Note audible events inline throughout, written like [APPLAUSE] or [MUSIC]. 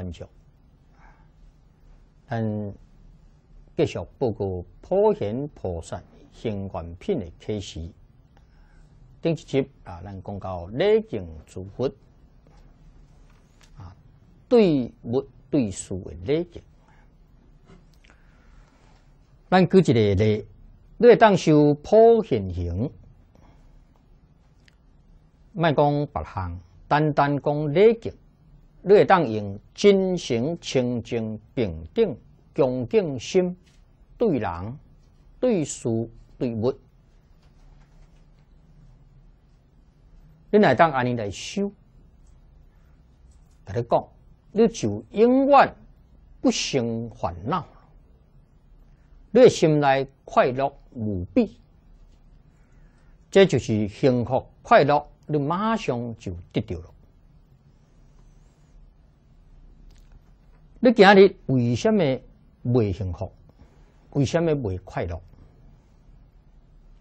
关注。但继续报告普贤菩萨行愿品的开始。第集啊，咱讲到礼敬祝福啊，对物对事累积。咱举级的累，累当修破现行，卖讲别行，单单讲礼积。你会当用真诚、清净、平等、恭敬心对人、对事、对物，你来当安尼来修，甲你讲，你就永远不生烦恼，你的心内快乐无比，这就是幸福快乐，你马上就得到了。你今日为什么未幸福？为什么未快乐？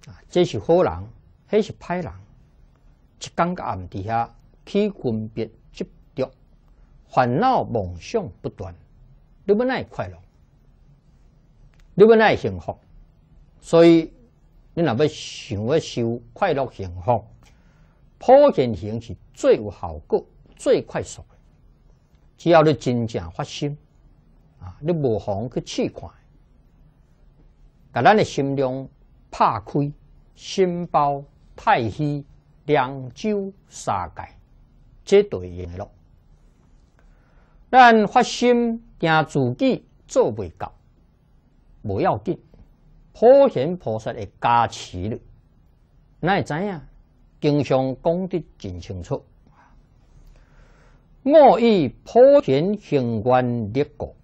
啊，这是好人，迄是歹人？一刚个暗底下，去分别执着，烦恼梦想不断。你要哪会快乐，你要哪会幸福，所以你若要想要修快乐幸福，破现行是最有效果、最快速。只要你真正发心，啊，你不妨去试看，把咱的心中，拍开心包、太虚、两洲三界，即对应了。咱发心惊自己做未到，无要紧，普贤菩萨会加持你。那知影，经常讲得真清楚。我以普贤行愿力故，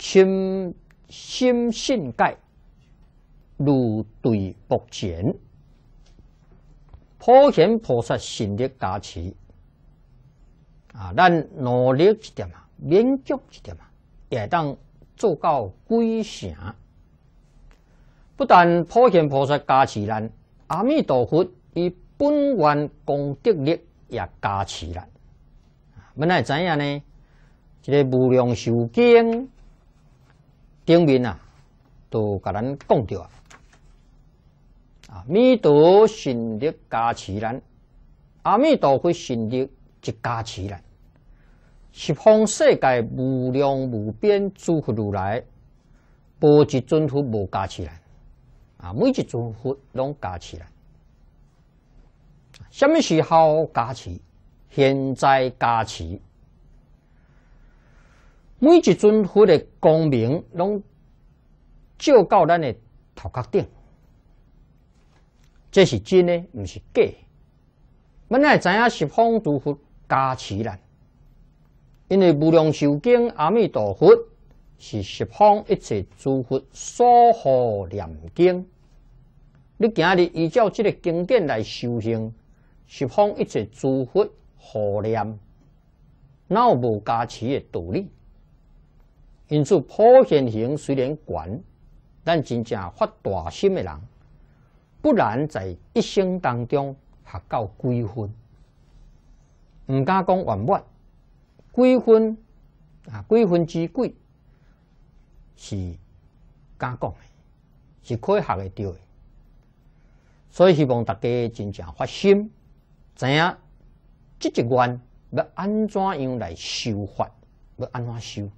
心心信戒，如对不前。普贤菩萨心力加持。啊，咱努力一点啊，勉强一点啊，也当做到归成。不但普贤菩萨加持咱，阿弥陀佛以本愿功德力也加持咱。要来知影呢？这个无量寿经顶面啊，都甲咱讲着啊。阿弥陀佛，信的加起来；阿弥陀佛，信力一加起来。十方世界无量无边，诸佛如来，每一尊佛无加起来，啊，每一尊佛拢加起来。什么是好加起？现在加持，每一尊佛的光明拢照到咱的头壳顶，这是真的，唔是假。本来知影十方诸佛加持咱，因为无量寿经、阿弥陀佛是十方一切诸佛所护念经。你今日依照这个经典来修行，十方一切诸佛。破念，有无加持的独立，因此普贤行虽然悬，但真正发大心的人，不然在一生当中学到几分，唔敢讲完满。几分啊，几分之几是敢讲的，是可以学得到的。所以希望大家真正发心，知影即一关要安怎样来修法？要安怎修？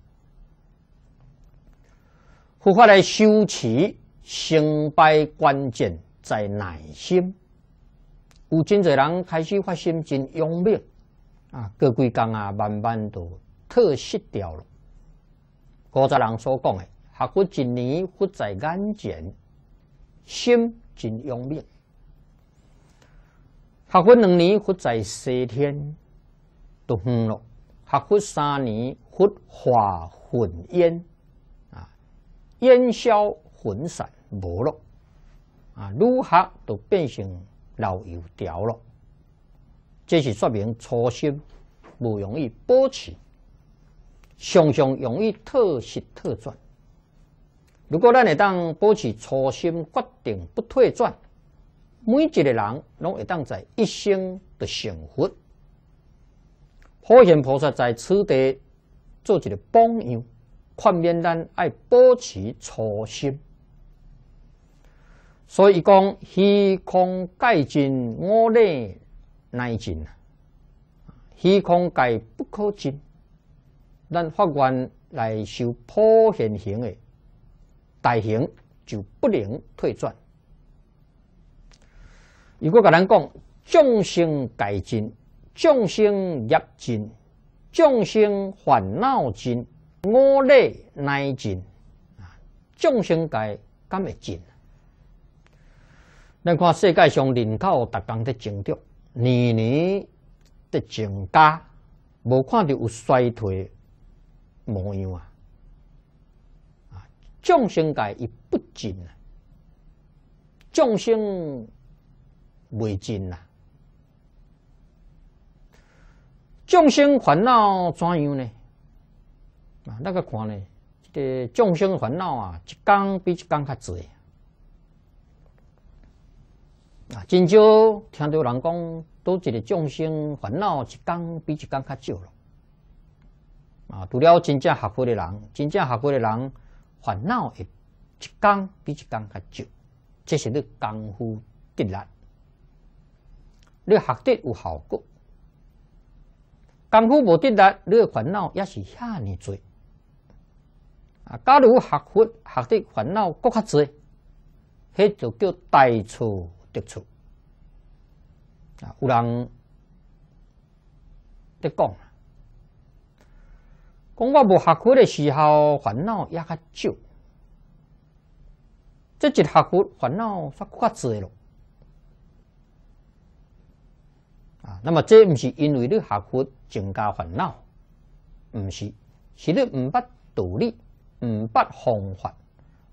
佛法来修持，成败关键在内心。有真侪人开始发心真用命啊，过几岗啊，慢慢都特失掉了。古在人所讲的，学佛一年，佛在眼前，心真用命。学佛两年佛在西天都空了；学佛三年佛化混烟，啊，烟消魂散无了，啊，如何都变成老油条了？这是说明初心不容易保持，常常容易特失特转。如果咱会当保持初心，决定不退转。每一个人拢会当在一生的幸福。普贤菩萨在此地做一个榜样，劝勉咱爱保持初心。所以讲虚空盖尽我内难尽；虚空盖不可尽。咱法官来修普贤行的，大行就不能退转。如果甲咱讲，众生改进，众生逆进，众生烦恼进，我内乃进啊！众生改敢会进？咱看世界上人口逐降伫增长，年年在增加，无看到有衰退模样啊！啊，众生界已不进啊，众生。袂真啦。众生烦恼怎样呢？啊，那个看呢？这个众生烦恼啊，一缸比一缸较侪。啊，真少听到人讲，都一个众生烦恼一缸比一缸较少咯。啊，除了真正学佛的人，真正学佛的人烦恼会一缸比一缸较少，这是你功夫得力。你学得有效果，功夫无得力，你的烦恼也是遐尼多。啊，假如学佛，学得烦恼搁较多，迄就叫大错得错。啊，有人伫讲，讲我无学佛的时候烦恼也较少，这学佛烦恼煞搁较多咯。啊，那么这唔是因为你学佛增加烦恼，唔是，是你唔捌道理，唔捌方法，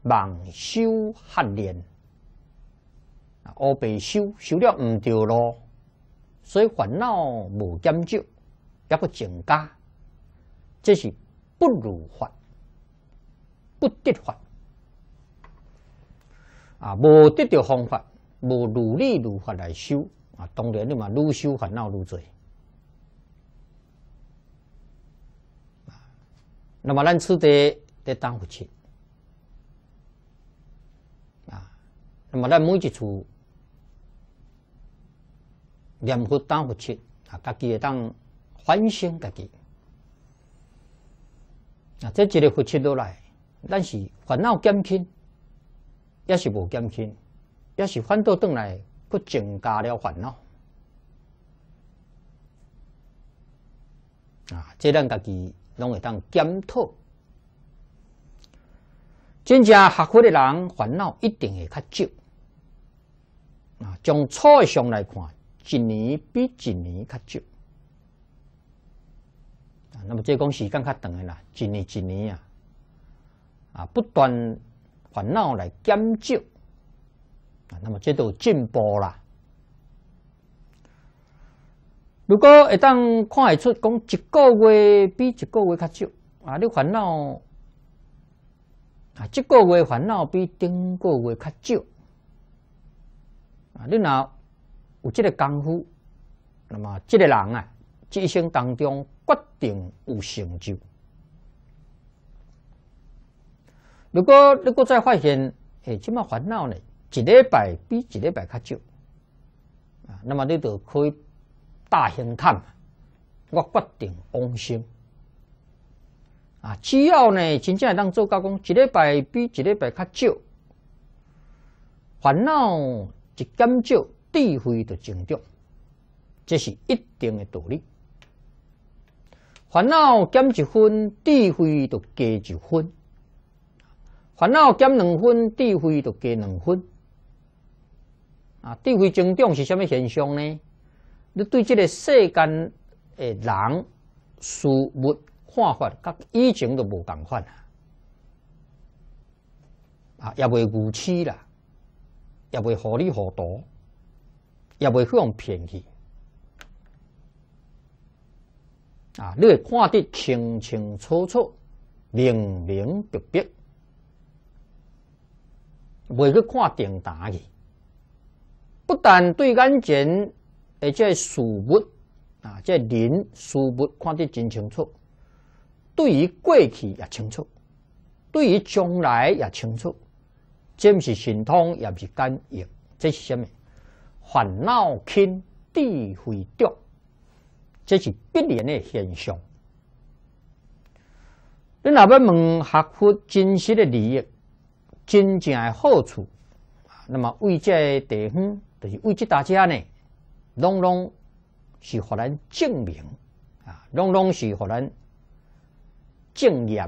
妄修瞎练，乌白修修了唔对咯，所以烦恼无减少，亦不增加，这是不如法，不得法，啊，无得到方法，无努力如法来修。啊，当然你嘛，如修烦恼如多。那么咱此地得当福气，啊，那么咱每一处念佛当福气，啊，家己当反省自己。啊，这几句福气落来，咱是烦恼减轻，也是无减轻，也是反倒顿来。不增加了烦恼啊！这让家己拢会当检讨。真正学会的人，烦恼一定会较少。啊，从初上来看，一年比一年较少。啊，那么这个时间较长的啦，一年一年啊，啊，不断烦恼来减少。啊，那么这都进步啦。如果一旦看得出，讲一个月比一个月较少啊，你烦恼啊，这个月烦恼比顶个月较少啊，你若有这个功夫，那么这个人啊，这一生当中决定有成就。如果如果再发现哎，这么烦恼呢？一礼拜比一礼拜较少啊，那么你就可以大兴叹，我不定往心啊。只要呢真正能做高工，一礼拜比一礼拜较少，烦恼一减少，智慧就增长，这是一定的道理。烦恼减一分，智慧就加一分；烦恼减两分，智慧就加两分。啊，智慧增长是虾米现象呢？你对这个世间诶人、事物看法，甲以前都无共款啊！啊，也未无耻啦，也未好里糊涂，也未向骗去。啊！你会看得清清楚楚、明明白白，未去看点打去。不但对眼前，而且事物啊，即人事物看得真清楚。对于过去也清楚，对于将来也清楚。这不是神通，也不是感应，这是什么？烦恼轻，智慧重，这是必然的现象。你若要问学佛真实的利益、真正的好处，那么即个地方。就是为这大家呢，隆隆是佛兰证明啊，隆隆是佛兰净严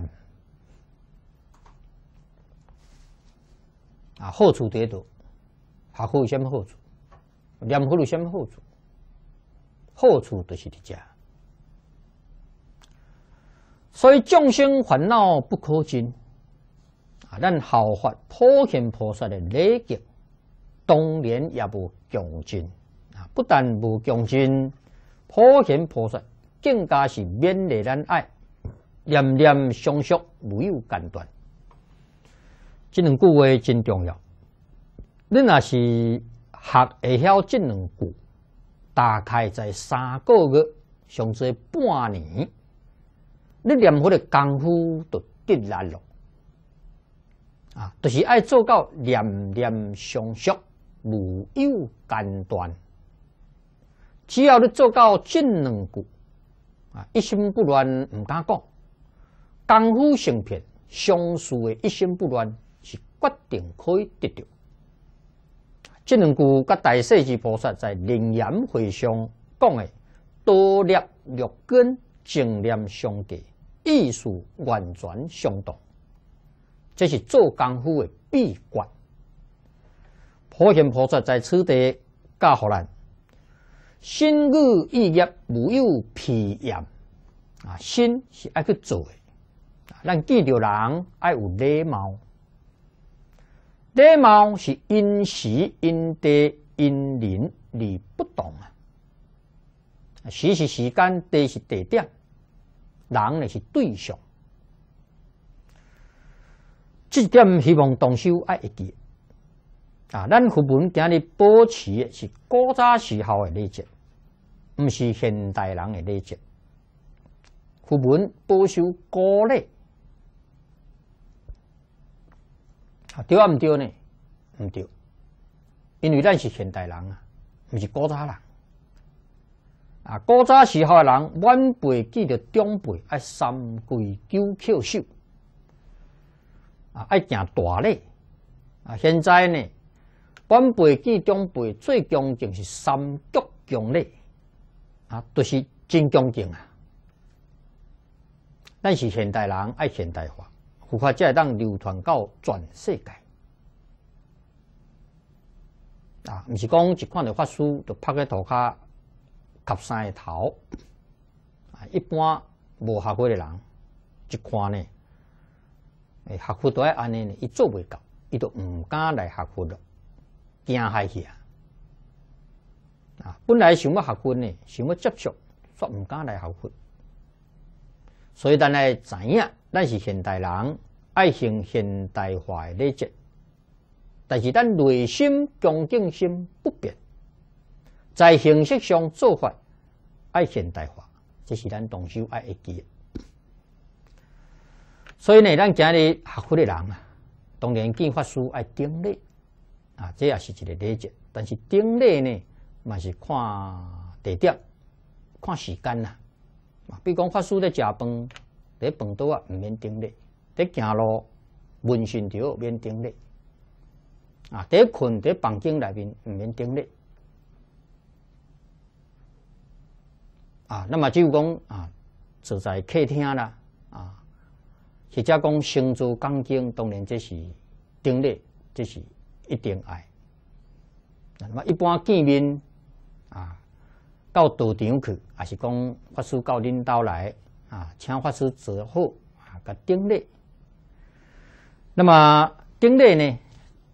啊，好处多多，学佛有什么好处？念佛有什么好处？好处都是的家，所以众生烦恼不可尽啊，咱好发破钱破散的累积。当然也无强敬啊！不但无强敬，破贤破碎，更加是免励咱爱，念念相续，没有间断。这两句话真重要。你若是学会晓这两句，大概在三个月，上至半年，你念佛的功夫就得力了。啊，就是爱做到念念相续。如有间断，只要你做到这两句，啊，一心不乱，唔敢讲功夫成片，相思的，一心不乱是决定可以得到。这两句，甲大世至菩萨在灵岩会上讲的，多念六根，正念相接，意思完全相同，这是做功夫的秘诀。普贤菩萨在此地教佛咱：心语意业无有疲厌。啊。心是爱去做，咱见着人爱有礼貌。礼貌是因时、因地、因人，而不同啊。时是时间，地是地点，人呢是对象。这点希望动手爱会记。啊，咱符文今日保持的是古早时候的礼节，不是现代人的礼节。符文保守古老，啊对啊唔对呢？唔对，因为咱是现代人啊，唔是古早人。啊，古早时候的人，晚辈见着长辈爱三跪九叩首，啊爱行大礼。啊，现在呢？半辈记，长辈最恭敬是三鞠躬礼啊，都是真恭敬啊。咱是现代人，爱现代化，佛法才会当流传到全世界啊。唔是讲一看到法师就趴喺涂骹磕三个头啊。一般无学过的人，一看呢，诶，学佛都爱安尼呢，伊做袂到，伊都唔敢来学佛了。惊下去啊！啊，本来想要学佛的，想要接触，却唔敢来学佛。所以，咱来知影，咱是现代人，爱行现代化的礼节，但是，咱内心恭敬心不变，在形式上做法爱现代化，这是咱动手爱一记。所以呢，咱今日学佛的人啊，当然见法师爱顶礼。啊，这也是一个理解，但是定力呢，嘛是看地点、看时间呐。啊，比如讲法书在食饭，在饭桌啊，唔免定力；在行路闻讯着，免定力。啊，在困在房间内面，唔免定力。啊，那么就讲啊，坐在客厅啦，啊，是者讲行住钢经，当然这是定力，这是。一定爱。那么一般见面啊，到道场去，还是讲法师到领导来啊，请法师坐好啊顶礼。那么顶礼呢，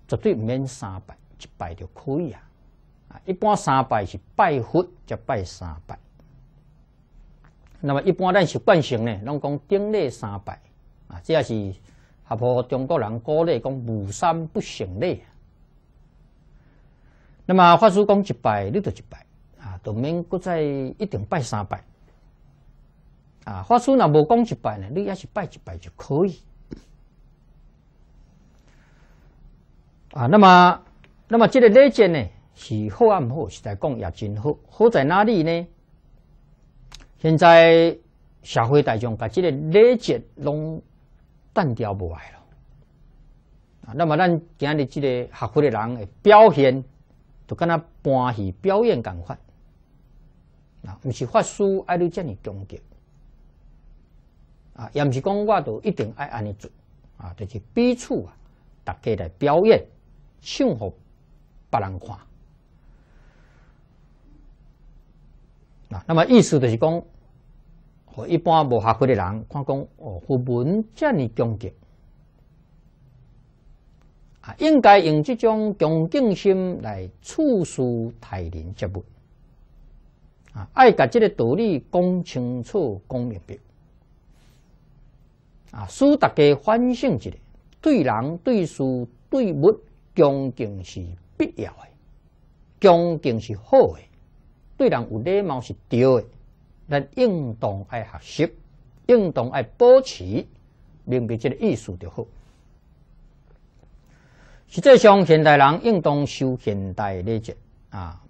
绝对免三拜，一拜就可以啊。啊，一般三拜是拜佛，就拜三拜。那么一般咱是半生呢，拢讲顶礼三拜啊，这也是合乎中国人古礼，讲五三不行礼。那么法师讲一拜，你就一拜，啊，都免搁在一定拜三拜。啊，法师那无讲一拜呢，你也是拜一拜就可以。啊，那么，那么这个礼节呢，是好，按好是在讲也真好，好在哪里呢？现在社会大众把这个礼节拢淡掉无来了。啊，那么咱今日这个学会的人诶表现。就敢他搬戏表演，赶快啊！不是法师爱你遮尔子讲啊，也不是讲我，都一定爱安尼做啊，就是比处啊，大家来表演，唱互别人看啊。那么意思就是讲，我一般无学会的人，看讲哦，佛门遮尔子讲应该用这种恭敬心来处事待人接物。啊，爱把这个道理讲清楚、讲明白。啊，使大家反省一下，对人、对事、对物恭敬是必要的，恭敬是好的。对人有礼貌是对的，咱应当爱学习，应当爱保持，明白这个意思就好。实际上，现代人应当修现代礼节啊，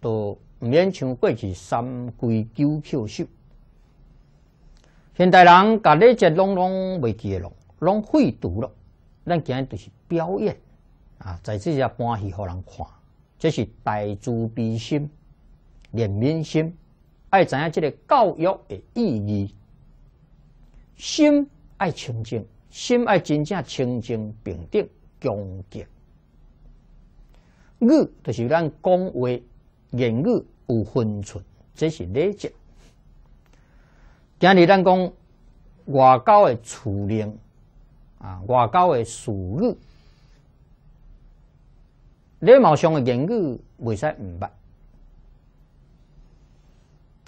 都毋免像过去三跪九叩首。现代人甲礼节拢拢袂记咯，拢废除咯。咱今日就是表演啊，在这些欢喜互人看，这是大慈悲心、怜悯心，爱知影即个教育的意义。心爱清净，心爱真正清净平定。恭敬，语就是咱讲话言语有分寸，这是礼节。今日咱讲外交的处理啊，外交的术语，礼貌上的言语未使唔捌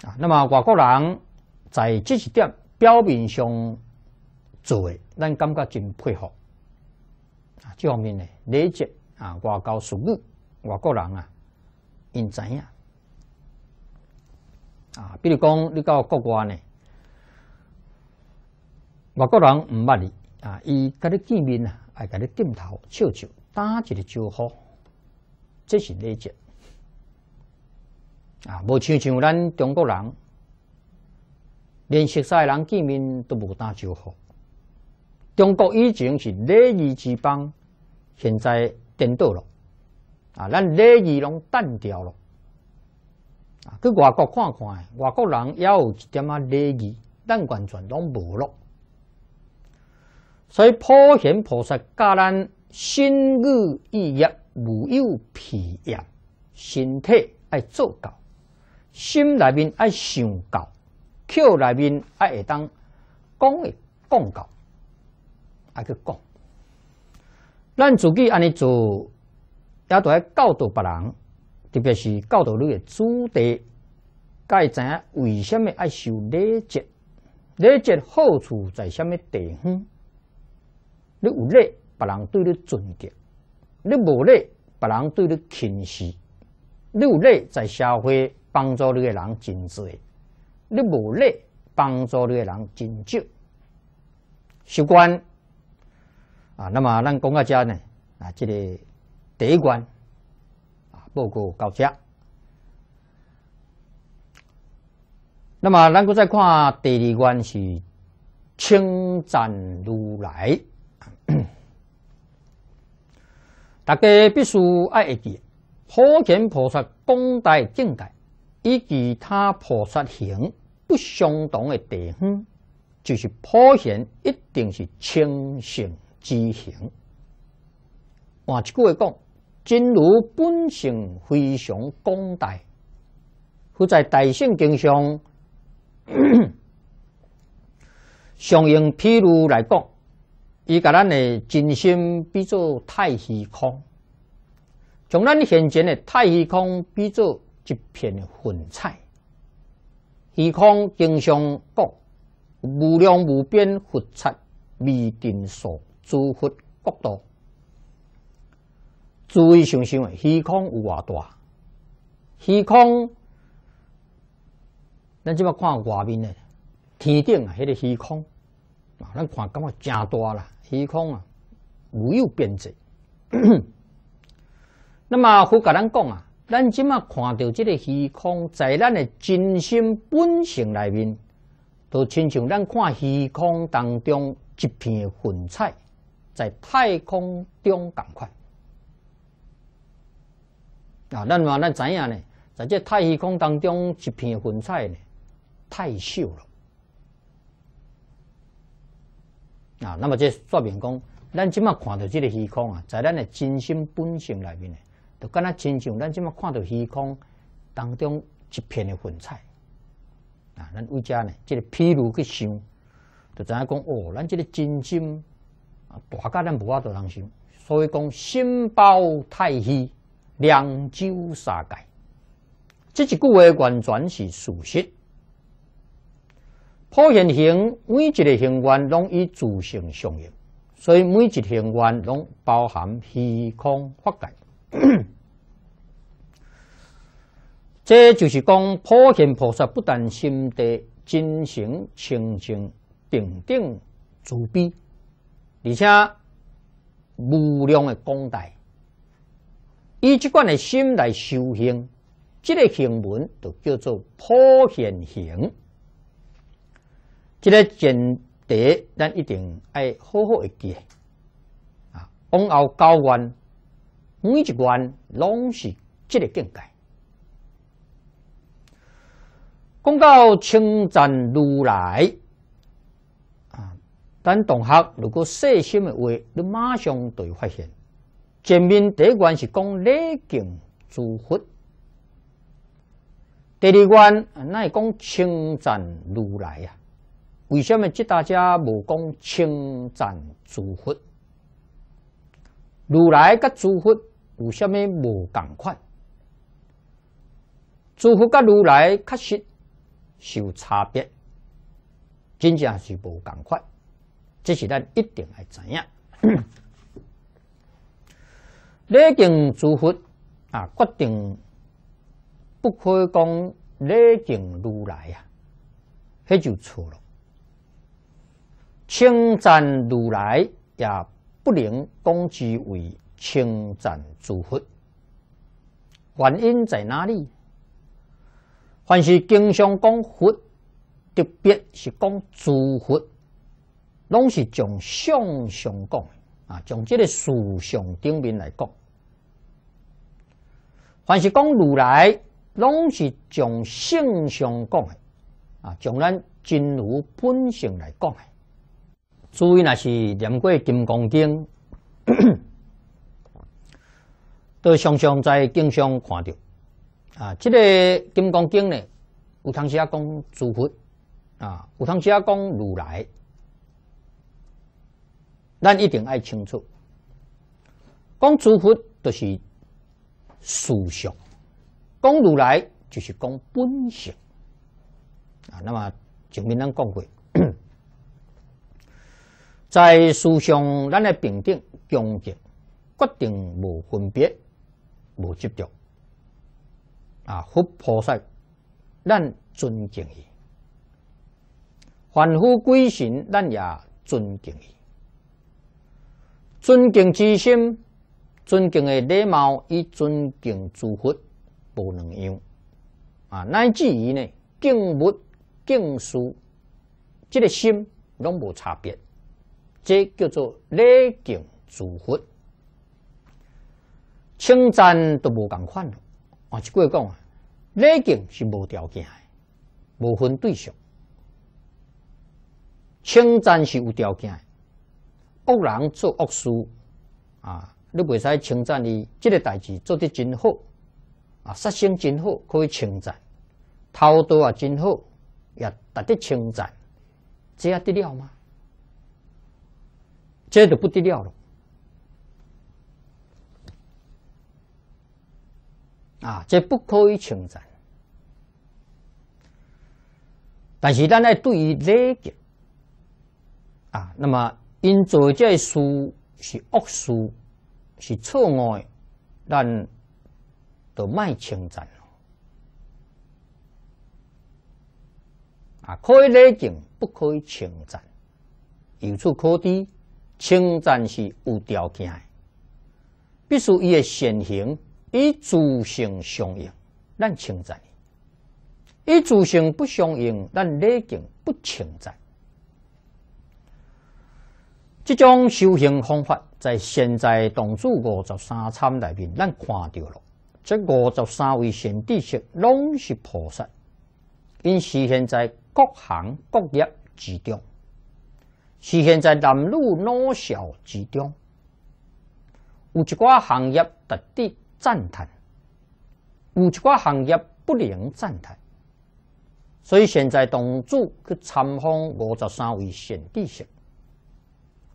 啊。那么外国人在这一点表面上做，咱感觉真佩服。这方面呢，礼节啊，外交事务，外国人啊，因怎样啊？比如讲，你到国外呢，外国人唔捌你啊，伊跟你见面啊，爱跟你点头笑笑，打一个招呼，这是礼节啊。无像像咱中国人，连熟悉人见面都无打招呼。中国以前是礼仪之邦。现在颠倒了，啊，咱礼仪拢淡掉了，啊，去外国看看，外国人也有一点啊礼仪，咱完全拢无了。所以普贤菩萨教咱心语意业无有疲业，身体爱做到，心内面爱想到，口内面爱会当讲会讲到，爱去讲。咱自己安尼做，也在教导别人，特别是教导你的子弟，该知为什么爱修礼节，礼节好处在虾米地方？你有礼，别人对你尊敬；你无礼，别人对你轻视。你有礼，在社会帮助你的人真多；你无礼，帮助你的人真少。习惯。啊，那么咱讲到遮呢？啊，这个第一关啊，报告到遮。那么，咱搁再看第二关是称赞如来。大家必须爱会记，普贤菩萨功德境界与其他菩萨行不相同的地方，就是普贤一定是清醒畸形。换一句话讲，真如本性非常广大，不在大圣经上相 [COUGHS] 应。譬如来讲，伊甲咱的真心比作太虚空，从咱现前的太虚空比作一片云彩。虚空经常讲无量无边，佛出未定数。诸佛国土，诸位想想虚空有偌大，虚空，咱即啊看外面诶，天顶啊，迄个虚空啊，咱看感觉真大啦！虚空啊，无有边际。[COUGHS] 那么，佛甲咱讲啊，咱即啊看到即个虚空，在咱的真心本性内面，都亲像咱看虚空当中一片云彩。在太空中赶快啊！那么咱怎样呢？在这太空当中一片云彩呢，太秀了啊！那么这说明讲，咱即马看到这个虚空啊，在咱的真心本性里面呢，就敢那亲像咱即马看到虚空当中一片的云彩啊！咱为家呢，这个譬如去想，就怎样讲哦？咱这个真心。啊，大家咱无法度通想。所以讲心包太虚，两洲三界，这一句话完全是属实。普贤行，每一个行愿，拢以自性相应，所以每一个行愿，拢包含虚空法界。这就是讲普贤菩萨不但心地真诚清净，平等慈悲。而且无量的功德，以这观的心来修行，这个行门就叫做破现行。这个见得，咱一定爱好好诶记啊！往后高官每一关拢是这个境界。公告称赞如来。但同学，如果细心的话，你马上就会发现，前面第一关是讲礼敬诸佛，第二关那是讲称赞如来啊。为什么这大家无讲称赞诸佛？如来甲诸佛有啥物无共款？诸佛甲如来确实是有差别，真正是无共款。这是咱一定要怎样？[CLEARS THROAT] 礼敬诸佛啊，决定不可以讲礼敬如来啊，这就错了。称赞如来也不能讲之为称赞诸佛，原因在哪里？凡是经常讲佛，特别是讲诸佛。拢是从相上讲啊，从即个事相顶面来讲。凡是讲如来，拢是从性上讲诶，啊，从咱真如本性来讲诶。注意那是念过《金刚经》，[COUGHS] 都常常在经上看到啊。这个《金刚经》呢，有通时啊讲诸佛啊，有通时啊讲如来。咱一定爱清楚，讲诸佛就是思想，讲如来就是讲本性啊。那么前面咱讲过，[COUGHS] 在思想，咱的评定、恭敬、决定无分别、无执着啊。佛菩萨，咱尊敬伊；凡夫鬼神，咱也尊敬伊。尊敬之心，尊敬的礼貌与尊敬祝福无两样，啊，乃至于呢，敬物、敬事，这个心拢无差别，这叫做礼敬祝福。称赞都无共款了，我只句讲啊，礼敬是无条件的，无分对象；称赞是有条件。恶人做恶事，啊，你袂使称赞伊，这个代志做得真好，啊，杀生真好可以称赞，偷盗啊真好也值得称赞，这阿得了吗？这就不得了了，啊，这不可以称赞。但是咱来对于这个，啊，那么。因做这事是恶事，是错误，咱都卖称赞。啊，可以礼敬，不可以称赞。由此可低，称赞是有条件的，必须伊的善行与自性相应，咱称赞。伊自性不相应，咱礼敬不称赞。这种修行方法，在现在《洞主五十三参》内面，咱看到了这五十三位贤弟子，拢是菩萨。因实现在各行各业之中，实现在男女老少之中，有一寡行业特地赞叹，有一寡行业不能赞叹。所以现在洞主去参访五十三位贤弟子。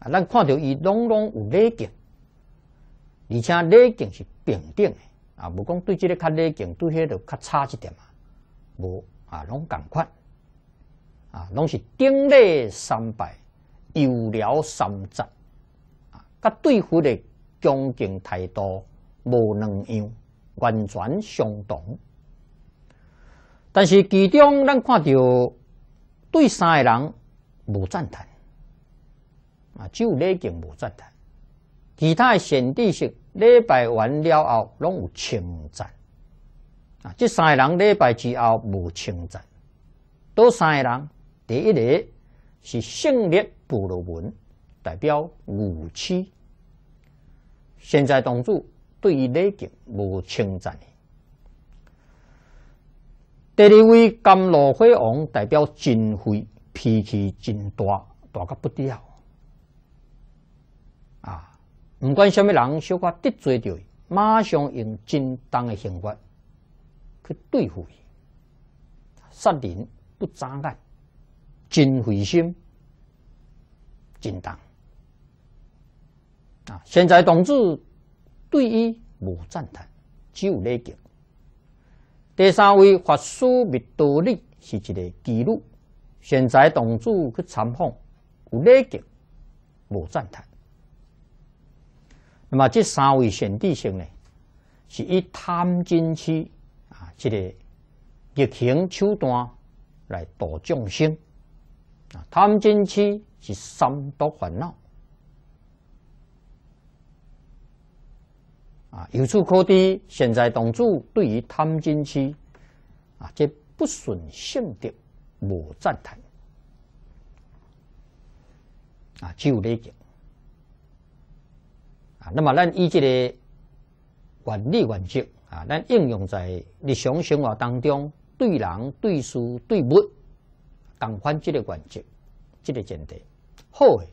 啊，咱看到伊拢拢有礼敬，而且礼敬是平等的啊。无讲对即个较礼敬，对迄个较差一点嘛。无啊，拢共款啊，拢是顶礼三拜，有了三十啊。甲对付的恭敬态度无两样，完全相同。但是其中咱看到对三个人无赞叹。啊，有礼敬无赞叹，其他显地性礼拜完了后，拢有称赞。啊，这三个人礼拜之后无称赞。多三个人，第一个是胜利布罗文，代表武器。现在同主对于礼敬无称赞。第二位甘露辉王，代表金灰，脾气真大，大个不得了。唔管虾米人，小可得罪着，伊，马上用正当诶刑罚去对付伊，杀人不眨眼，真费心，正当。啊！现在同志对伊无赞叹，只有礼敬。第三位法师密多利是一个居女，现在同志去参访，有礼敬，无赞叹。那么这三位贤地性呢，是以贪嗔痴啊这个逆行手段来度众生啊贪嗔痴是三毒烦恼啊由此可知，现在同主对于贪嗔痴啊这不顺性的无赞叹啊只有这个。啊，那么咱以这个原理原则啊，咱应用在日常生活当中，对人、对事、对物，同款即个原则，即个前提，好诶，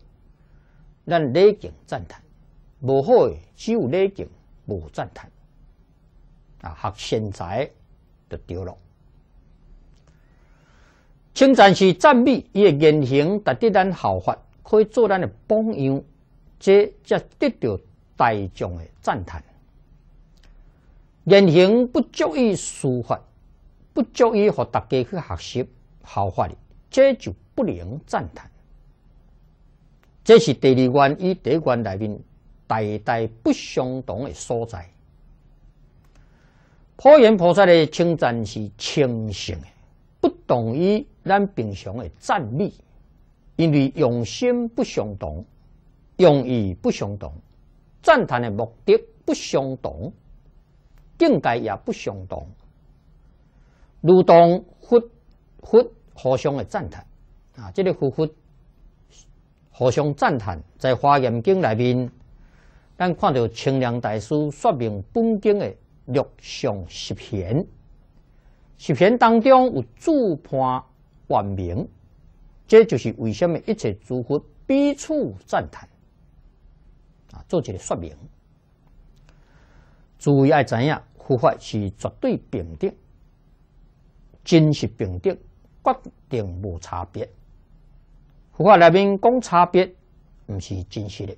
咱礼敬赞叹；无好诶，只有礼敬，无赞叹。啊，学现才就对了。称赞是赞美伊个言行，值得咱效法，可以做咱个榜样，这才得到。大众的赞叹，言行不足以抒发，不足以和大家去学习效法的，这就不能赞叹。这是第二关与第一关里面大大不相同的所在。普贤菩萨的称赞是清醒的，不同于咱平常的赞美，因为用心不相同，用意不相同。赞叹的目的不相同，境界也不相同。如同佛佛互相的赞叹啊，这个佛佛互相赞叹，在《华严经》里面，咱看到清凉大师说明本经的六相十品，十品当中有诸判万明，这就是为什么一切诸佛彼此赞叹。做几个说明，注意爱知影，佛法是绝对平等，真实平等，决定无差别。佛法内面讲差别，唔是真实的。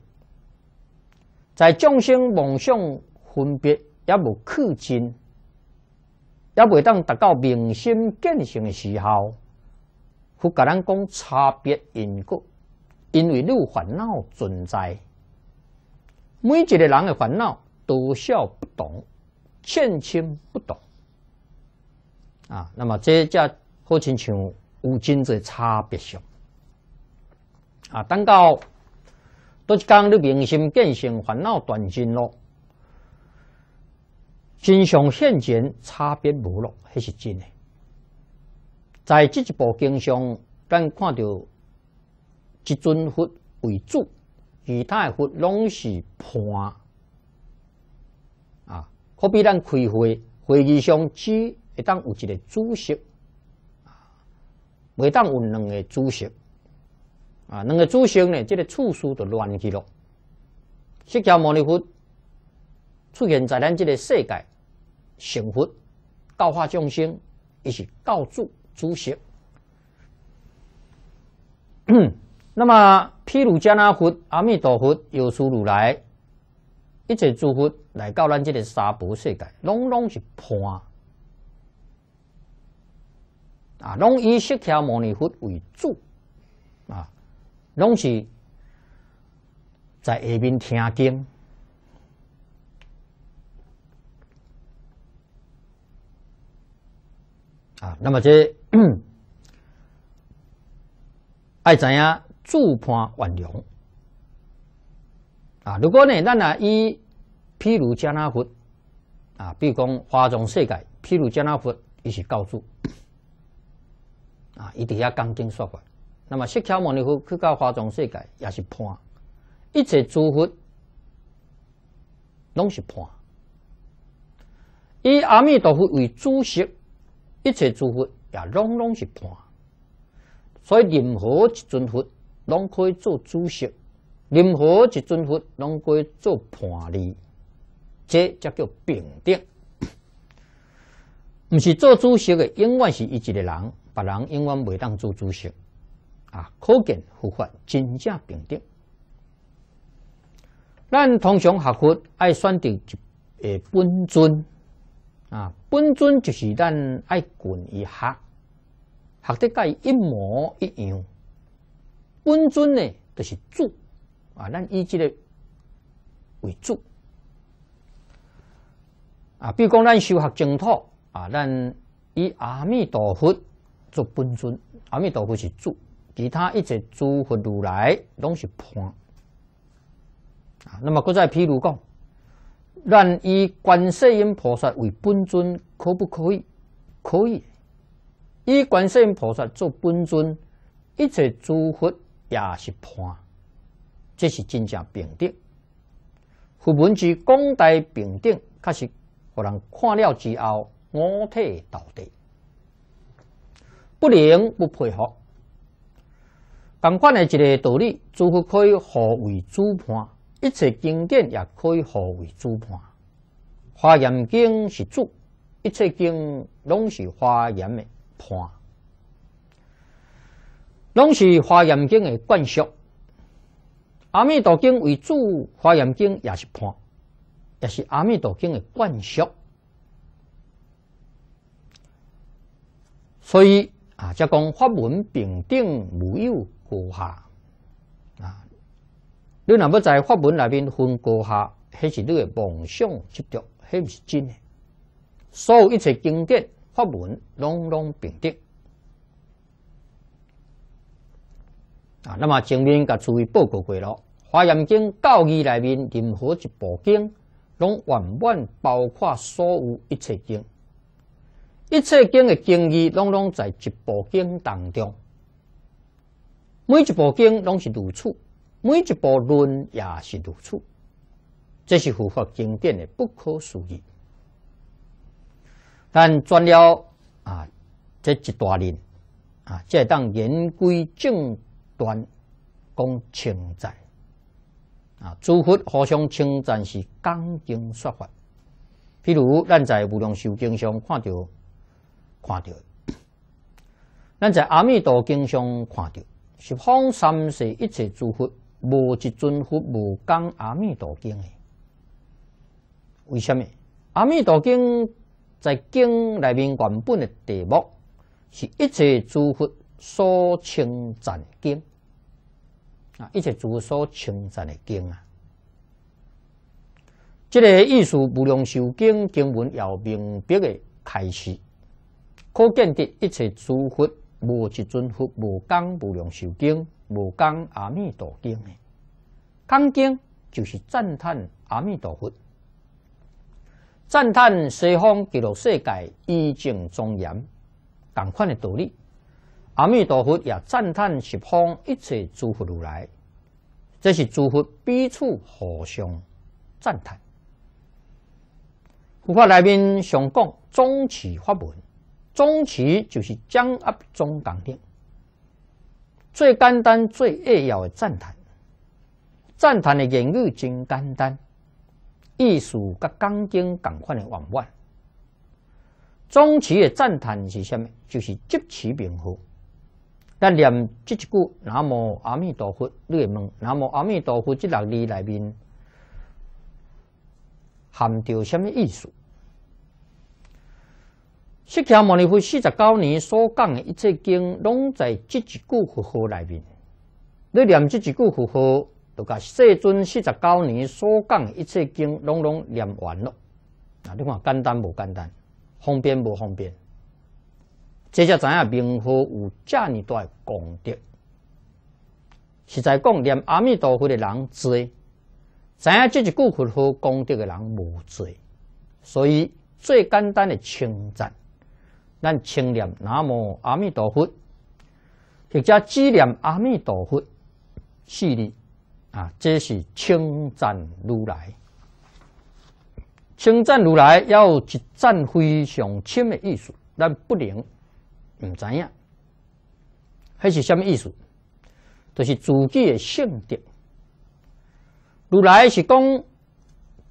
在众生妄想分别也无去尽，也未当达到明心见性的时候，佛家咱讲差别因果，因为有烦恼存在。每一个人的烦恼都小不懂，欠清不懂啊。那么这架好亲像有真侪差别性啊。等到都讲你明心见性，烦恼断尽咯。真相现前差别无咯，迄是真诶。在这一部经上，咱看到一尊佛为主。其他佛拢是判啊，可比咱开会，会议上只会当有一个主席，啊，每当有两个主席，啊，两个主席呢，这个处事就乱去了。释迦牟尼佛出现在咱这个世界，成佛、教化众生，伊是教主、主席。那么，譬如迦那佛、阿弥陀佛、药师如来，一切诸佛来到咱这个娑婆世界，拢拢是判啊，拢以释迦牟尼佛为主啊，拢是在下面听经啊。那么这 [COUGHS] 爱怎样？助判挽留。啊！如果呢，咱啊，以譬如加那佛啊，比如讲华中世界，譬如加那佛伊是高助啊，伊伫遐讲经说法。那么释迦牟尼佛去到华中世界也是判一切诸佛，拢是判以阿弥陀佛为主师，一切诸佛也拢拢是判。所以任何一尊佛。拢可以做主席，任何一尊佛拢可以做判例，这才叫平等。毋 [COUGHS] 是做主席的，永远是一个人，别人永远袂当做主席。啊，可见佛法真正平等。咱通常学佛爱选择一个本尊，啊，本尊就是咱爱观与学，学得甲伊一模一样。本尊呢，就是主啊，咱以这个为主啊。比如讲，咱修学净土啊，咱以阿弥陀佛做本尊，阿弥陀佛是主，其他一切诸佛如来拢是伴啊。那么，再譬如讲，咱以观世音菩萨为本尊，可不可以？可以。以观世音菩萨做本尊，一切诸佛。也是判，这是真正平等。佛门之公大平等，确实互人看了之后，五体投地，不能不佩服。同款的一个道理，诸佛可以互为主判，一切经典也可以互为主判。《华严经》是主，一切经拢是《华严》的判。拢是华严经的灌输，阿弥陀经为主，华严经也是判，也是阿弥陀经的灌输。所以啊，就讲法门平等无有高下啊。你若要在法门内面分高下，迄是你的妄想执着，迄毋是真的。所有一切经典法门，拢拢平等。啊，那么前面甲诸位报告过了，《华严经》教义内面任何一部经，拢完满包括所有一切经，一切经的经义，拢拢在一部经当中。每一部经拢是如此，每一部论也是如此，这是符合经典的不可思议。但转了啊，这一大念啊，这当言归正。端共称赞啊！诸佛互相称赞是讲经说法。譬如咱在无量寿经上看到，看到，咱在阿弥陀经上看到，是方三世一切诸佛无一尊佛无讲阿弥陀经的。为什么？阿弥陀经在经里面原本的题目是一切诸佛所称赞经。一切诸所称赞的经啊，这个意思无量寿经经文要明白的开始，可见的一切诸佛无一尊佛无讲无量寿经，无讲阿弥陀经的，讲经就是赞叹阿弥陀佛，赞叹西方极乐世界依正庄严，同款的道理。阿弥陀佛也赞叹十方一切诸佛如来，这是诸佛彼此互相赞叹。佛法里面常讲中期法门，中期就是将握中纲领，最简单、最扼要赞叹。赞叹的言语真简单，意思甲纲领讲款的往满。中期的赞叹是虾米？就是即其平和。那念这一句，那么阿弥陀佛，你会问，那么阿弥陀佛这六字里面含着什么意思？释迦牟尼佛四十九年所讲的一切经，拢在这一句佛号里面。你念这一句佛号，就把世尊四十九年所讲的一切经，拢拢念完了。那你看简单不简单？方便不方便？这才知影明佛有这大诶功德，实在讲，念阿弥陀佛的人多，知影这一句佛号功德的人无多。所以最简单的称赞，咱称念南无阿弥陀佛，或者只念阿弥陀佛，是的。啊，这是称赞如来。称赞如来要一赞非常深的意思，咱不能。毋知影。迄是啥物意思？就是自己的性格。如来是讲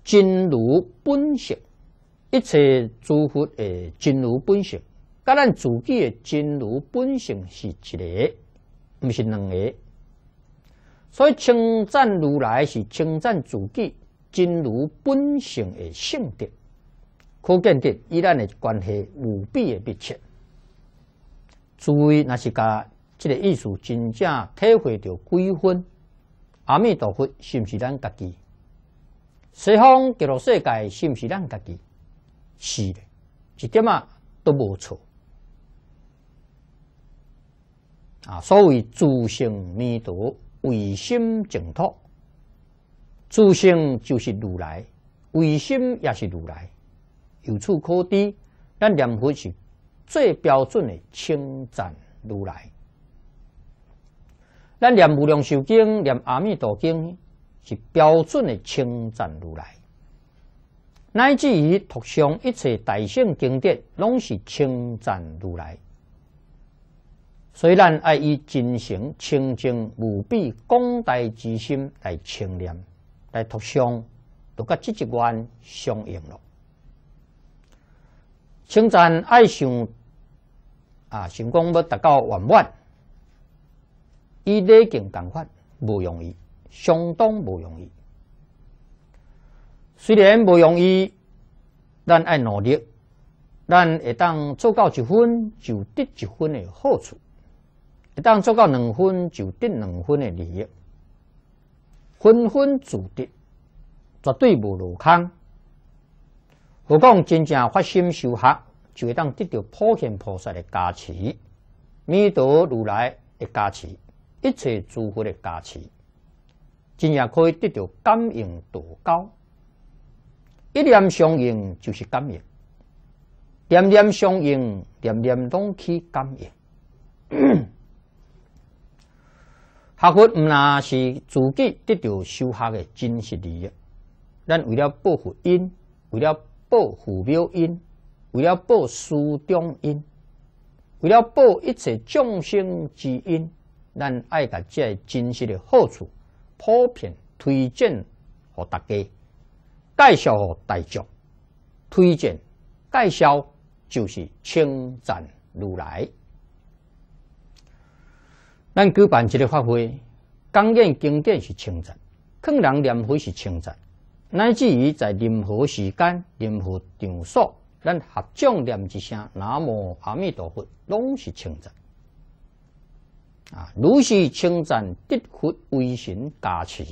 真如本性，一切诸佛诶真如本性，甲咱自己诶真如本性是一个，毋是两个。所以称赞如来是称赞自己真如本性诶性格，可见得伊咱诶关系无比诶密切。诸位，若是甲即个意思，真正体会到几分，阿弥陀佛是毋是咱家己？西方极乐世界是毋是咱家己？是的，一点啊都无错。啊，所谓诸性弥陀，唯心净土。诸性就是如来，唯心也是如来，有处可得，咱念佛是。最标准的称赞如来，咱念《无量寿经》、念《阿弥陀经》是标准的称赞如来，乃至于托相一切大圣经典，拢是称赞如来。所以，咱爱以真诚、清净、无比、广大之心来清念、来托相，都甲这一观相应了。称赞爱想。啊，成功要达到圆满，以礼敬讲法，不容易，相当不容易。虽然不容易，但爱努力，咱会当做到一分就得一分的好处，一旦做到两分就得两分的利益，分分自得，绝对无漏空。我讲真正发心修学。就当得到普贤菩萨的加持、弥陀如来的加持、一切诸佛的加持，这样可以得到感应度高。一念相应就是感应，念念相应，念念拢起感应。[CLEARS THROAT] 学佛唔那是自己得到修学的真实利益，咱为了报佛恩，为了报父母恩。为了报书中因，为了报一切众生之因，咱爱甲这真实的好处，普遍推荐给大家，介绍互大众推荐介绍就是称赞如来。咱举办这个法会，讲念经典是称赞，供养念佛是称赞，乃至于在任何时间、任何场所。咱合掌念一声“南无阿弥陀佛”，拢是称赞啊！如是称赞，得福威神加持。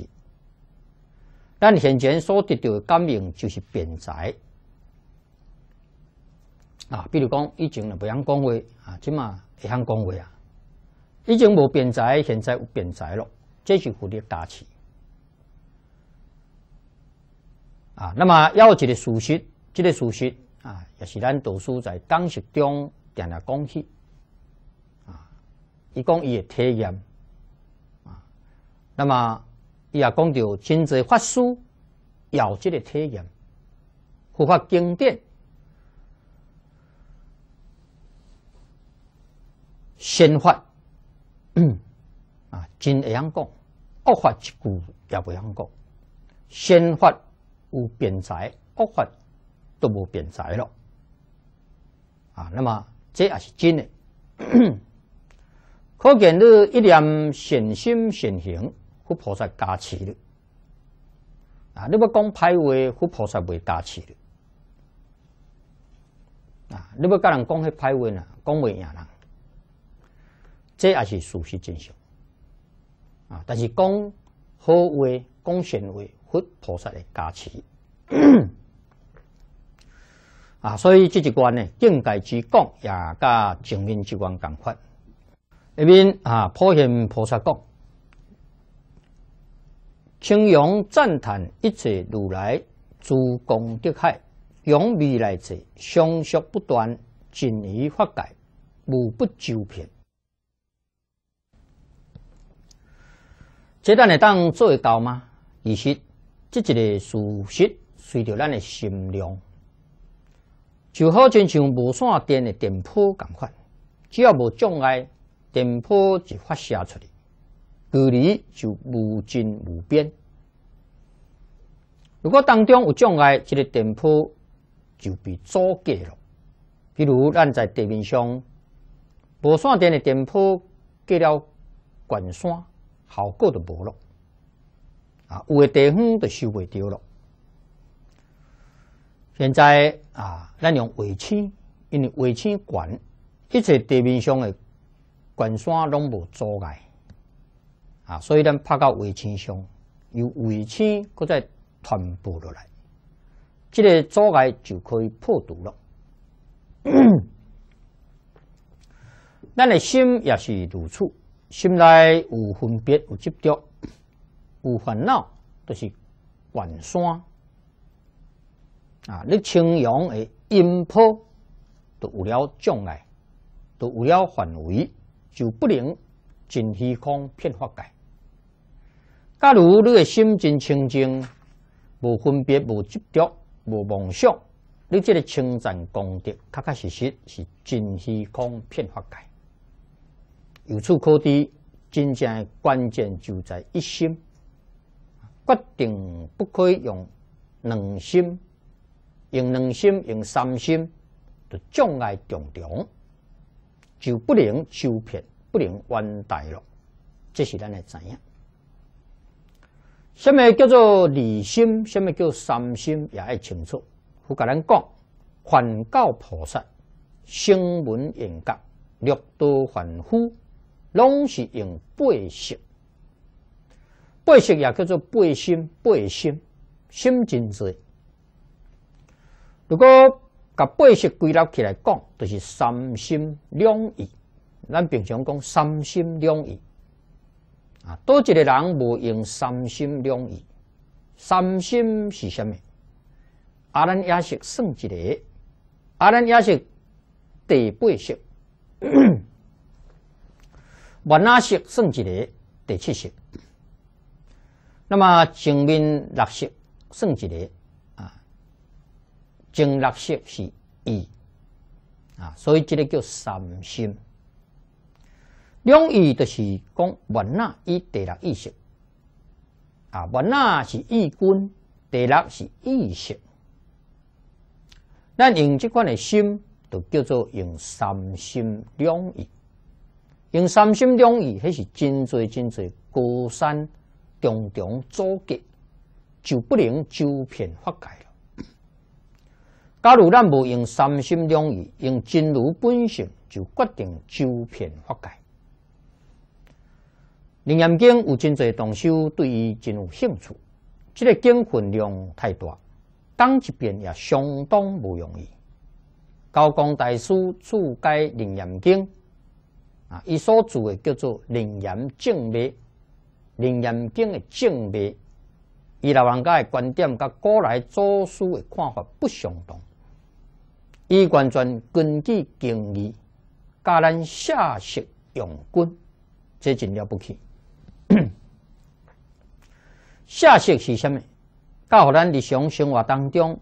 咱现前所得到感应，就是变才。啊！比如讲，以前呢不想讲话啊，即嘛会向讲话啊。以前无变才，现在有变才了，这是福德加持啊！那么要一个事实，这个事实啊，也是咱导书在当习中定了讲起，啊，一讲伊个体验，啊，那么伊也讲到真侪法师有这个体验，佛法经典，先发，啊，真会晓讲，恶法一句也未晓讲，先发有辩才，恶法。都无变财了啊！那么这也是真的。[COUGHS] 可见你一念善心善行，佛菩萨加持你啊！你要讲歹话，佛菩萨未加持你啊！你要跟人讲些歹话呢，讲未赢人。这也是事实真相啊！但是讲好话、讲善话，佛菩萨的加持。[COUGHS] 啊，所以这一关呢，境界之讲也，甲前面之关同款。下面啊，普贤菩萨讲：“清扬赞叹一切如来诸功德海，永未来者相续不断，尽于法界，无不周遍。”这单会当做得到吗？其实，这一个事实随着咱的心量。就好亲像无线电的电波共款，只要无障碍，电波就发射出去，距离就无尽无边。如果当中有障碍，这个电波就被阻隔了。比如，咱在地面上，无线电的电波隔了关山，效果就无了。啊，有诶地方就收袂到了。现在啊，咱用卫星，因为卫星管一切地面上的管刷拢无阻碍啊，所以咱拍到卫星上，由卫星搁再传播落来，这个阻碍就可以破除了。[COUGHS] 咱的心也是如此，心内有分别、有执着、有烦恼，都是管线。啊！你清扬的音波都有了障碍，都有了范围，就不能真空骗法界。假如你的心真清净，无分别、无执着、无妄想，你这个称赞功德，确确实实是真空骗法界。由此可见，真正的关键就在一心，决定不可以用两心。用两心，用三心，就障碍重重，就不能修片，不能完大了。这是咱来知影。什么叫做二心？什么叫三心？也爱清楚。我甲咱讲，凡教菩萨，声闻缘觉，六道凡夫，拢是用八识，八识也叫做八心，八心心真碎。如果把八识归纳起来讲，就是三心两意。咱平常讲三心两意啊，多一个人无用三心两意。三心是虾米？阿兰也是算一个，阿兰也是第八识。我 [COUGHS] 那识算一个第七识，那么前面六识算一个。净六色是意啊，所以这个叫三心两意，就是讲文呐与地六意识啊，文呐是义根，地六是意识。咱用这款的心，就叫做用三心两意。用三心两意，迄是真侪真侪高山重重阻隔，就不能周遍覆盖。假如咱无用三心两意，用真如本性就决定周遍法界。林岩经有真多同修，对伊真有兴趣，这个经分量太大，讲一遍也相当不容易。高光大师注解林岩经，啊，伊所做的叫做林岩正解，林岩经》的正解，伊拉人家的观点，甲古来祖书的看法不相同。伊完全根据经义教咱下学用功，这真了不起。[CLEARS THROAT] 下学是虾米？教咱日常生活当中，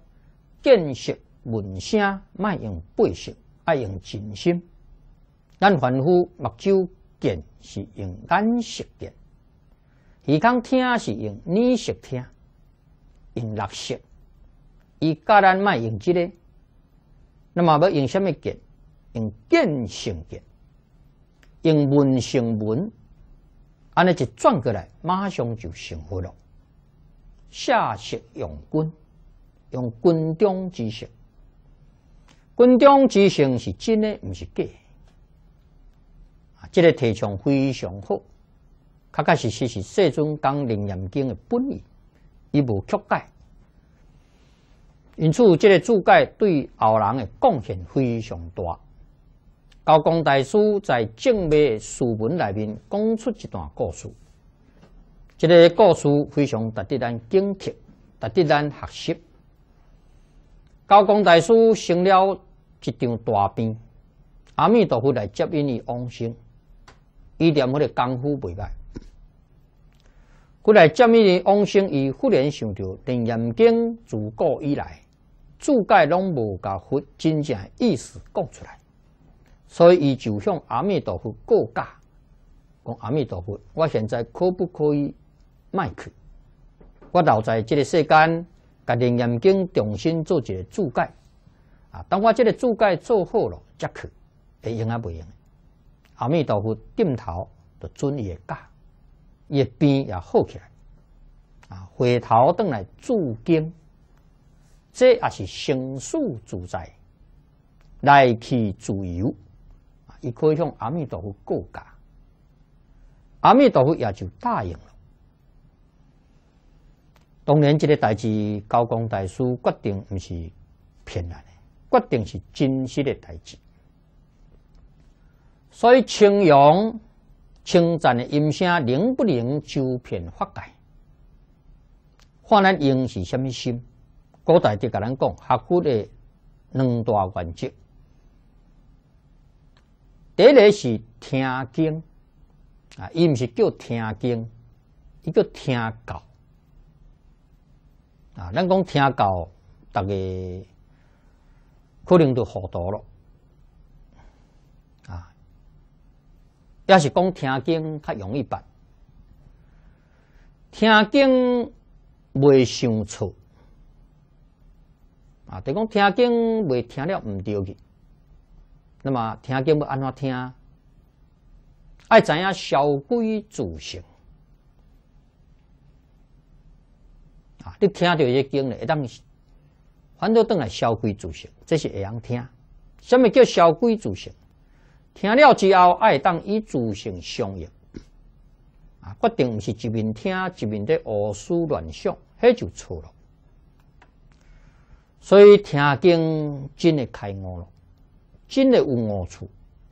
见识名声，卖用背识，爱用真心。咱凡夫目睭见是用眼识见，耳根听是用耳识听，用六识。伊教咱卖用这个。那么要用什么剑？用剑性剑，用文性文，安尼就转过来，马上就成佛了。下士用棍，用棍中之行，棍中之行是真的，唔是假。啊，这个提倡非常好，确确实实是世尊讲《楞严经》的本意，伊无曲解。因此，即个注解对后人诶贡献非常大。高公大师在正的书文内面讲出一段故事，这个故事非常值得咱警惕，值得咱学习。高公大师生了一场大病，阿弥陀佛来接引伊往生，伊念迄个功夫未歹。过来接引伊往生，伊忽然想到，连眼经》自古以来注解拢无甲佛真正意思讲出来，所以伊就向阿弥陀佛告假，讲阿弥陀佛，我现在可不可以卖去？我留在即个世间，甲《己眼睛重新做一个注解。啊，当我这个注解做好了，再去，会用啊不用？阿弥陀佛点头，就准伊个假，一病也好起来。啊，回头转来注经。这也是生死自在，来去自由，伊可以向阿弥陀佛告假。阿弥陀佛也就答应了。当然，这个代志高公大师决定不是骗人的，决定是真实的代志。所以，清扬称赞的音声，能不能周遍化解？看咱应是什么心？古代就甲咱讲，学佛的两大原则。第一个是听经啊，伊毋是叫听经，伊叫听教啊。咱讲听教，大家可能都糊涂了啊。要是讲听经，较容易办，听经未想错。啊！第讲听经未听了毋对去，那么听经要安怎听？爱知影消鬼自性啊！你听到一经咧，一旦反到倒来消鬼自性，这是会样听。什么叫消鬼自性？听了之后爱当以自性相应啊！决定毋是一面听一面在胡思乱想，迄就错了。所以听经真的开悟了，真的有悟处，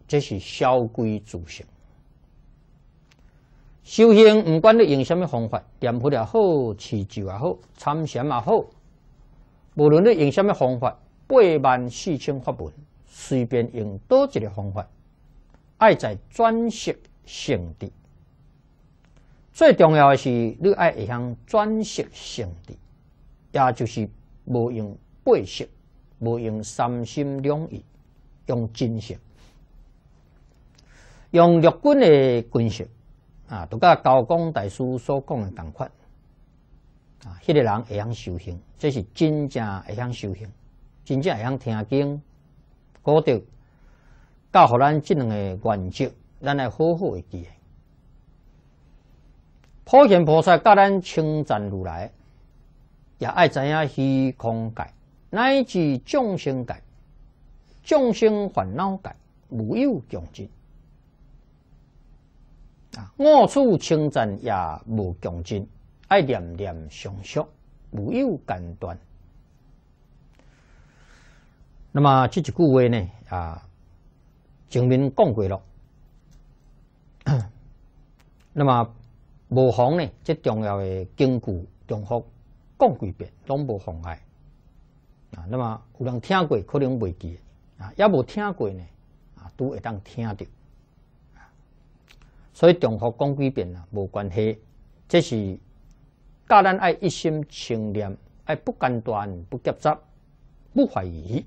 这是消归自性。修行唔管你用什么方法，念佛也好，持咒也好，参禅也好，无论你用什么方法，八万四千法门，随便用多一个方法，爱在专习圣地。最重要的是，你爱会项专习圣地，也就是无用。八信，不用三心两意，用真心，用六根的根性啊，都甲高公大师所讲的同款啊。迄个人会晓修行，这是真正会晓修行，真正会晓听经，古得教互咱这两个原则，咱来好好会记。普贤菩萨教咱称赞如来，也爱知影虚空界。乃至众生界，众生烦恼界，无有穷尽啊！我处称赞也无穷尽，爱念念常续，无有间断。那么这句古话呢啊，前面讲过了。[COUGHS] 那么无妨呢，这重要的经句重复讲几遍，拢无妨碍。啊，那么有人听过可能未记，啊，也无听过呢，啊，都会当听着，所以重复讲几遍啊，无关系，这是，教咱爱一心清念，爱不间断，不夹杂，不怀疑，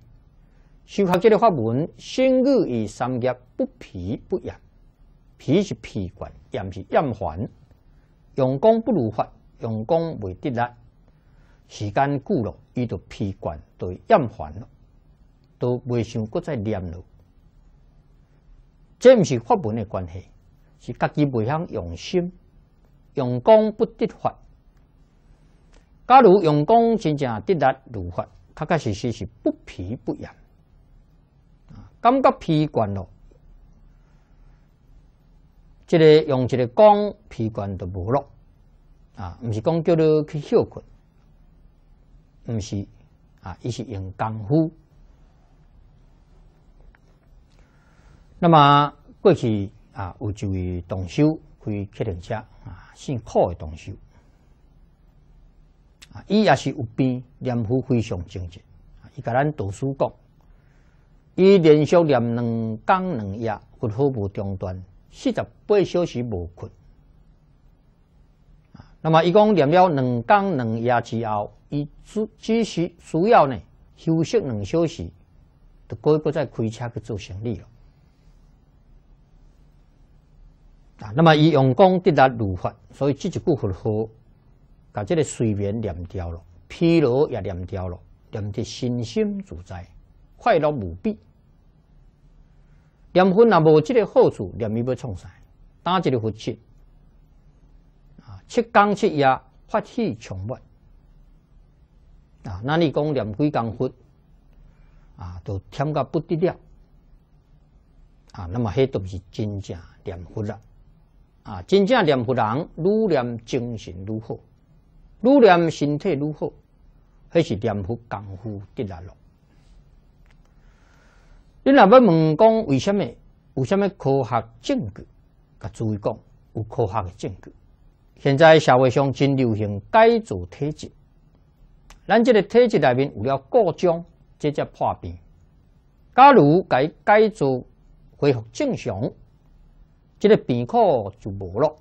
修学这个法门，心于与三业不疲不厌，疲是疲倦，厌是厌烦，用功不如法，用功未得力。时间久了，伊就疲倦，都厌烦了，都未想再念了。这不是法门的关系，是自己未晓用心，用功不得法。假如用功真正得力如法，确确实实是不疲不厌。啊，感觉疲倦了，这个用这个功疲倦就无了。啊，不是讲叫你去休困，毋是啊，伊是用功夫。那么过去啊，一位动手去开动车啊，姓苦的动手啊，伊也是有病，念佛非常精进。伊甲咱导书讲，伊连续念两工两夜，佛号无中断，四十八小时无困。啊，那么伊讲念了两工两夜之后。以只只是需要呢休息两小时，就改不再开车去做生意了。啊，那么以用功得达如法，所以这一句佛号，把这个睡眠连掉了，疲劳也连掉了，连得身心自在，快乐无比。连佛若无这个好处，连伊要创啥？打这个佛吸，啊，七刚七压，发起充满。啊，那你讲念佛功夫，啊，都甜到不得了，啊，那么那都是真正念佛了，啊，真正念佛人，愈念精神愈好，愈念身体愈好，那是念佛功夫的来了。你若要问讲为什么？有什么科学证据？甲注意讲，有科学的证据。现在社会上真流行改造体质。咱即个体质内面有了故障，直接破病。假如改改造恢复正常，即个病苦就无咯。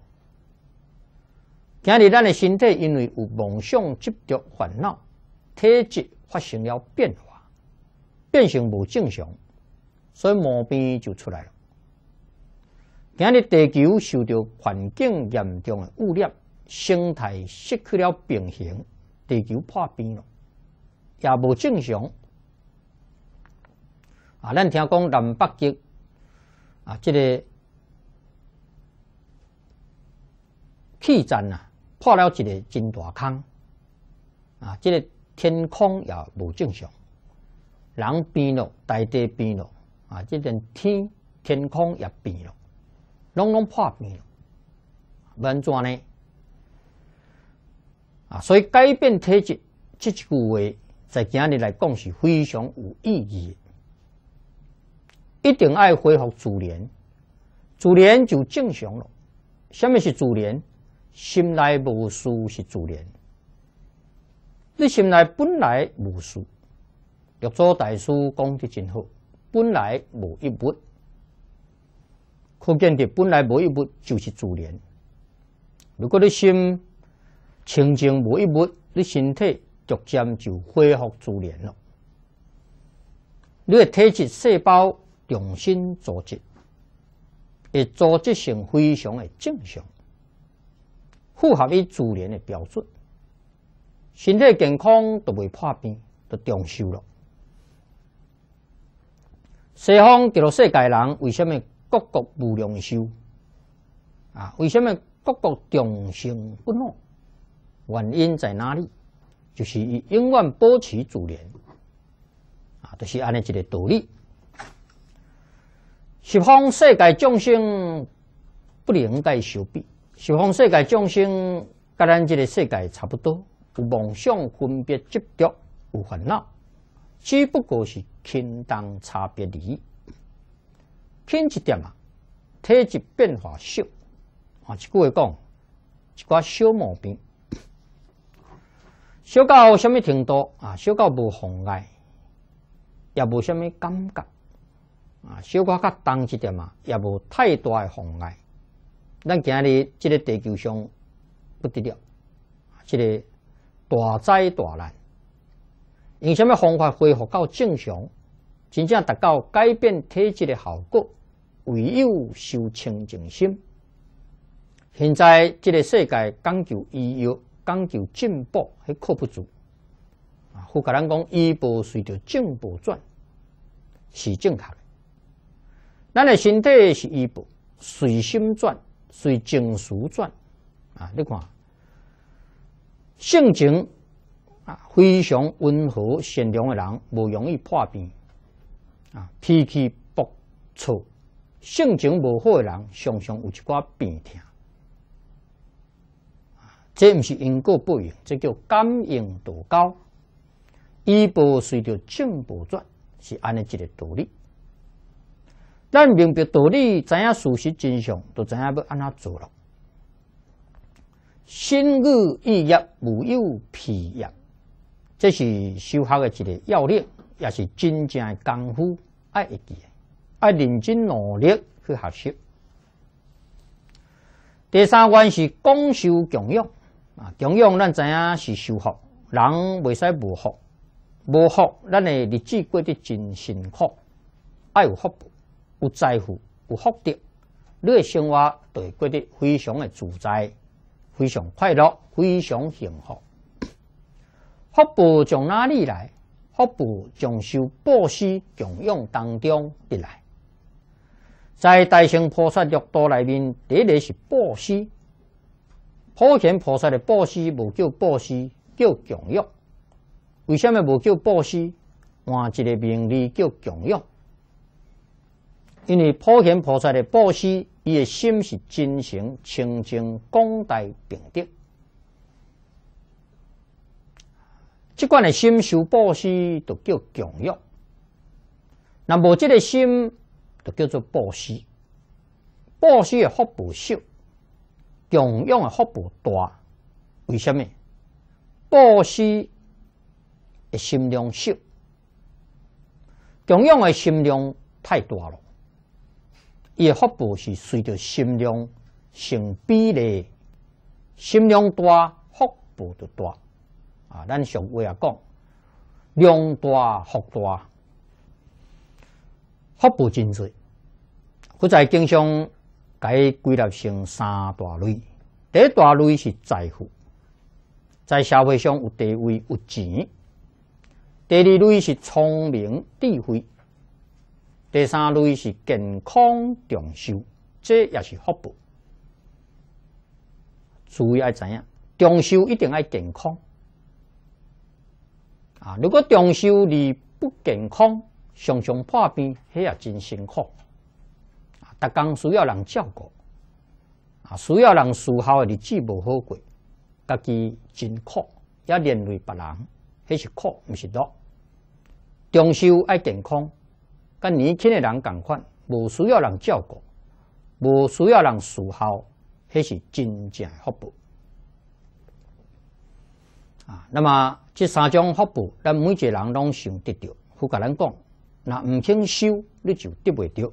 今日咱的身体因为有梦想执着烦恼，体质发生了变化，变成无正常，所以毛病就出来了。今日地球受到环境严重的污染，生态失去了平衡。地球破冰了，也无正常。啊，咱听讲南北极啊，这个气站呐破了一个真大空。啊，这个天空也无正常，人变了，大地变了啊，这点天天空也变了，拢拢破边了。要安怎呢？啊，所以改变体质，这一句话在今日来讲是非常有意义。一定爱恢复自然，自然就正常了。什么是自然？心内无事是自然。你心内本来无事，玉祖大师讲得真好：本来无一物，可见的本来无一物就是自然。如果你心清净每一物，你身体逐渐就恢复自然了。你的体质细胞重新组织，而组织性非常的正常，符合于自然的标准，身体健康都未破病，都长寿了。西方乐世界人为什么各国不长寿？啊，为什么各国众生不老？原因在哪里？就是永远保持主然，啊！就是安尼一个道理。十方世界众生不能再相比，十方世界众生跟咱这个世界差不多，有梦想，分别执着，有烦恼，只不过是轻重差别而已。偏一点啊，体质变化小啊，即句话讲，一寡小毛病。修到什么程度啊？修到无妨碍，也无什么感觉啊。修到较重一点嘛，也无太多的妨碍。咱今日这个地球上不得了，这个大灾大难，用什么方法恢复到正常，真正达到改变体质的效果，唯有修清净心。现在这个世界讲究医药。讲究进步还靠不住。啊，福格兰讲，医保随着进步转是正确的。咱的身体是医保，随心转，随情绪转。啊，你看，性情啊非常温和善良的人不容易破病。啊，脾气暴躁、性情不好的人常常有一挂病痛。这毋是因果报应，这叫感应道高。一波随着正步转，是安尼一个道理。咱明白道理，知影事实真相，都知影要安怎做了。心有意业，无有疲业。这是修学的一个要领，也是真正功夫爱一记，爱认真努力去学习。第三关是功修供养。啊，中央咱知影是修福，人袂使无福，无福咱的日子过得真辛苦。爱有福报，不在乎有福德，你的生活会过得非常的自在，非常快乐，非常幸福。福报从哪里来？福报从修布施供养当中得来。在大乘菩萨六道内面，第一个是布施。普贤菩萨的布施无叫布施，叫供养。为什么无叫布施？换一个名字叫供养。因为普贤菩萨的布施，伊的心是真诚、清净、广大、平等。即款的心修布施就叫供养。那无即个心，就叫做布施。布施也福不施。供养的福报大，为什么？布施的心量小，供养的心量太大了，也福报是随着心量成比例，心量大，福报就大。啊，咱上话也讲，量大福大，福报真时，不再经常。该归纳成三大类，第一大类是财富，在社会上有地位、有钱；第二类是聪明、智慧；第三类是健康长寿，这也是福报。注意要怎样？长寿一定爱健康啊！如果长寿你不健康，常常破病，那也真辛苦。逐工需要人照顾，啊，需要人伺候的日子无好过，家己真苦，也连累别人，迄是苦，毋是乐。长寿爱健康，甲年轻的人共款，无需要人照顾，无需要人伺候，迄是真正福报。啊，那么这三种福报，咱每一个人拢想得到。我甲咱讲，若毋肯修，你就得袂着。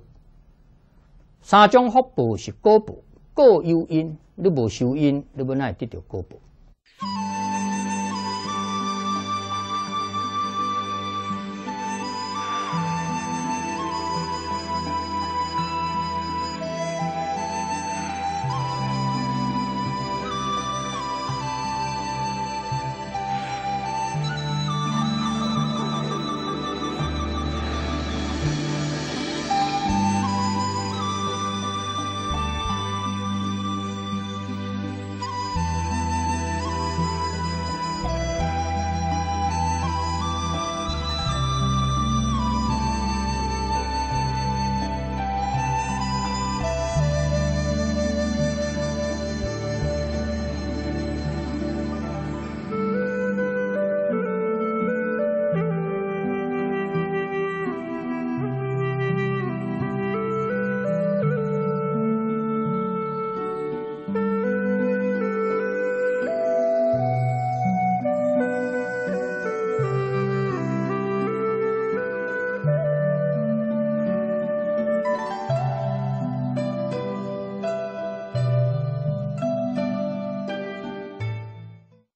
三种福报是果报，果有因，你无修因，你无会得到果报。